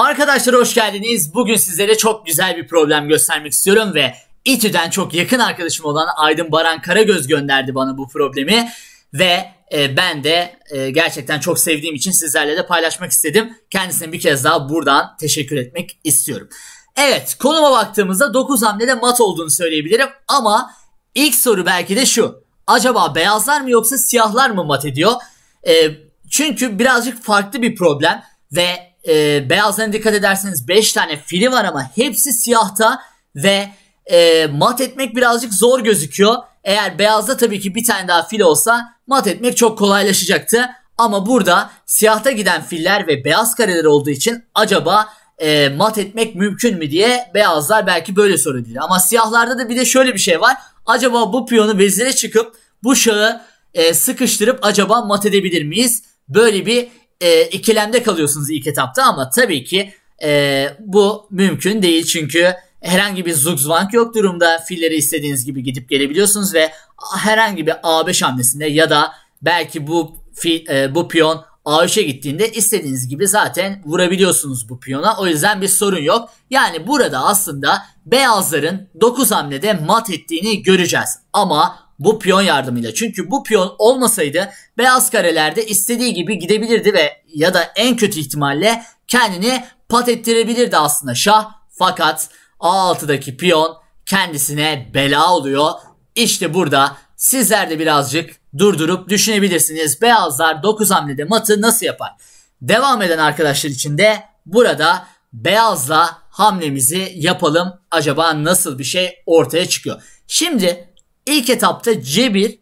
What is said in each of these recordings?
Arkadaşlar hoş geldiniz. Bugün sizlere çok güzel bir problem göstermek istiyorum ve İTÜ'den çok yakın arkadaşım olan Aydın Baran Karagöz gönderdi bana bu problemi ve e, ben de e, gerçekten çok sevdiğim için sizlerle de paylaşmak istedim. Kendisine bir kez daha buradan teşekkür etmek istiyorum. Evet, konuma baktığımızda 9 hamlede mat olduğunu söyleyebilirim ama ilk soru belki de şu. Acaba beyazlar mı yoksa siyahlar mı mat ediyor? E, çünkü birazcık farklı bir problem ve e, ee, beyazlarına dikkat ederseniz 5 tane fili var ama hepsi siyahta ve e, mat etmek birazcık zor gözüküyor. Eğer beyazda tabii ki bir tane daha fil olsa mat etmek çok kolaylaşacaktı. Ama burada siyahta giden filler ve beyaz kareler olduğu için acaba e, mat etmek mümkün mü diye beyazlar belki böyle soru Ama siyahlarda da bir de şöyle bir şey var. Acaba bu piyonu vezire çıkıp bu şağı e, sıkıştırıp acaba mat edebilir miyiz? Böyle bir e, ikilemde kalıyorsunuz ilk etapta ama tabii ki e, bu mümkün değil çünkü herhangi bir zugzwang yok durumda. Filleri istediğiniz gibi gidip gelebiliyorsunuz ve herhangi bir A5 hamlesinde ya da belki bu fil, e, bu piyon A3'e gittiğinde istediğiniz gibi zaten vurabiliyorsunuz bu piyona. O yüzden bir sorun yok. Yani burada aslında beyazların 9 hamlede mat ettiğini göreceğiz. Ama bu piyon yardımıyla. Çünkü bu piyon olmasaydı beyaz karelerde istediği gibi gidebilirdi ve ya da en kötü ihtimalle kendini pat ettirebilirdi aslında şah. Fakat A6'daki piyon kendisine bela oluyor. İşte burada sizler de birazcık durdurup düşünebilirsiniz. Beyazlar 9 hamlede matı nasıl yapar? Devam eden arkadaşlar için de burada beyazla hamlemizi yapalım. Acaba nasıl bir şey ortaya çıkıyor? Şimdi İlk etapta C1,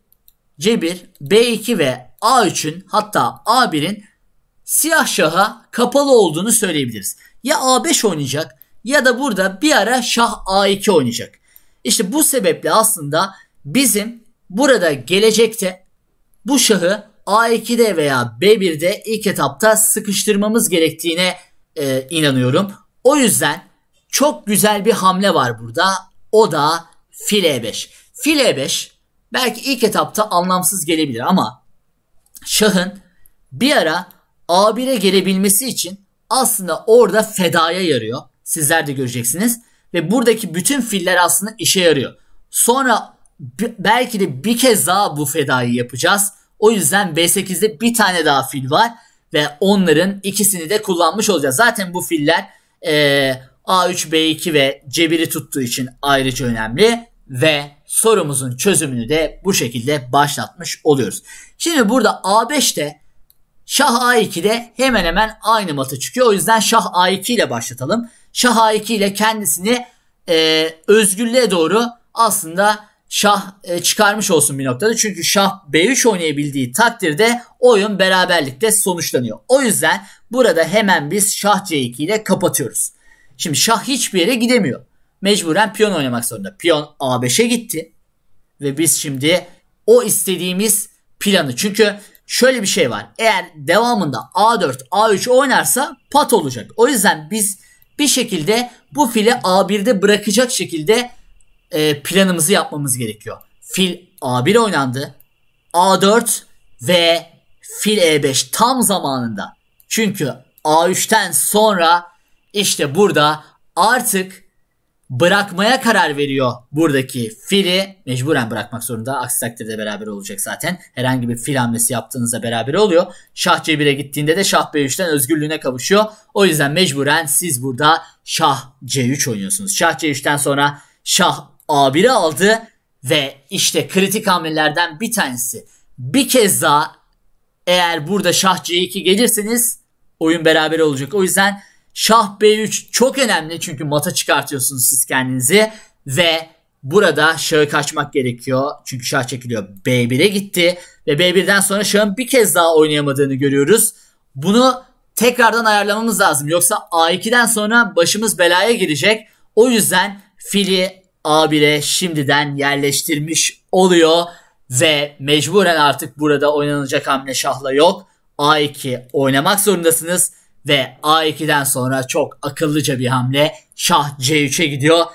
C1, B2 ve A3'ün hatta A1'in siyah şaha kapalı olduğunu söyleyebiliriz. Ya A5 oynayacak ya da burada bir ara şah A2 oynayacak. İşte bu sebeple aslında bizim burada gelecekte bu şahı A2'de veya B1'de ilk etapta sıkıştırmamız gerektiğine e, inanıyorum. O yüzden çok güzel bir hamle var burada. O da file 5. Fil E5 belki ilk etapta anlamsız gelebilir ama şahın bir ara A1'e gelebilmesi için aslında orada fedaya yarıyor. Sizler de göreceksiniz. Ve buradaki bütün filler aslında işe yarıyor. Sonra belki de bir kez daha bu fedayı yapacağız. O yüzden B8'de bir tane daha fil var. Ve onların ikisini de kullanmış olacağız. Zaten bu filler e, A3, B2 ve C1'i tuttuğu için ayrıca önemli. Ve sorumuzun çözümünü de bu şekilde başlatmış oluyoruz. Şimdi burada A5'te Şah A2'de hemen hemen aynı matı çıkıyor. O yüzden Şah A2 ile başlatalım. Şah A2 ile kendisini e, özgürlüğe doğru aslında Şah e, çıkarmış olsun bir noktada. Çünkü Şah B3 oynayabildiği takdirde oyun beraberlikte sonuçlanıyor. O yüzden burada hemen biz Şah C2 ile kapatıyoruz. Şimdi Şah hiçbir yere gidemiyor mecburen piyon oynamak zorunda. Piyon A5'e gitti ve biz şimdi o istediğimiz planı çünkü şöyle bir şey var. Eğer devamında A4, A3 oynarsa pat olacak. O yüzden biz bir şekilde bu fili A1'de bırakacak şekilde e, planımızı yapmamız gerekiyor. Fil A1 oynandı. A4 ve fil E5 tam zamanında. Çünkü A3'ten sonra işte burada artık bırakmaya karar veriyor buradaki fili. Mecburen bırakmak zorunda. Aksi takdirde beraber olacak zaten. Herhangi bir fil hamlesi yaptığınızda beraber oluyor. Şah C1'e gittiğinde de Şah B3'ten özgürlüğüne kavuşuyor. O yüzden mecburen siz burada Şah C3 oynuyorsunuz. Şah C3'ten sonra Şah A1'i aldı ve işte kritik hamlelerden bir tanesi. Bir kez daha eğer burada Şah C2 gelirseniz oyun beraber olacak. O yüzden Şah B3 çok önemli çünkü mata çıkartıyorsunuz siz kendinizi ve burada şahı kaçmak gerekiyor. Çünkü şah çekiliyor. B1'e gitti ve B1'den sonra şahın bir kez daha oynayamadığını görüyoruz. Bunu tekrardan ayarlamamız lazım. Yoksa A2'den sonra başımız belaya girecek. O yüzden fili A1'e şimdiden yerleştirmiş oluyor ve mecburen artık burada oynanacak hamle şahla yok. A2 oynamak zorundasınız. Ve A2'den sonra çok akıllıca bir hamle Şah C3'e gidiyor.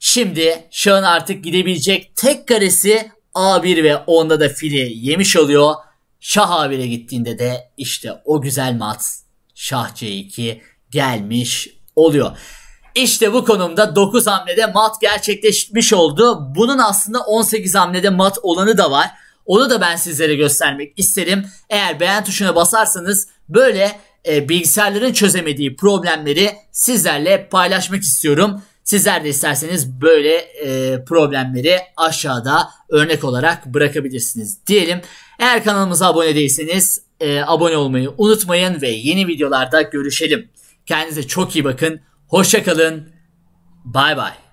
Şimdi Şah'ın artık gidebilecek tek karesi A1 ve onda da fili yemiş oluyor. Şah A1'e gittiğinde de işte o güzel mat Şah C2 gelmiş oluyor. İşte bu konumda 9 hamlede mat gerçekleşmiş oldu. Bunun aslında 18 hamlede mat olanı da var. Onu da ben sizlere göstermek isterim. Eğer beğen tuşuna basarsanız böyle e, bilgisayarların çözemediği problemleri sizlerle paylaşmak istiyorum. Sizler de isterseniz böyle e, problemleri aşağıda örnek olarak bırakabilirsiniz diyelim. Eğer kanalımıza abone değilseniz e, abone olmayı unutmayın ve yeni videolarda görüşelim. Kendinize çok iyi bakın. Hoşçakalın. Bay bay.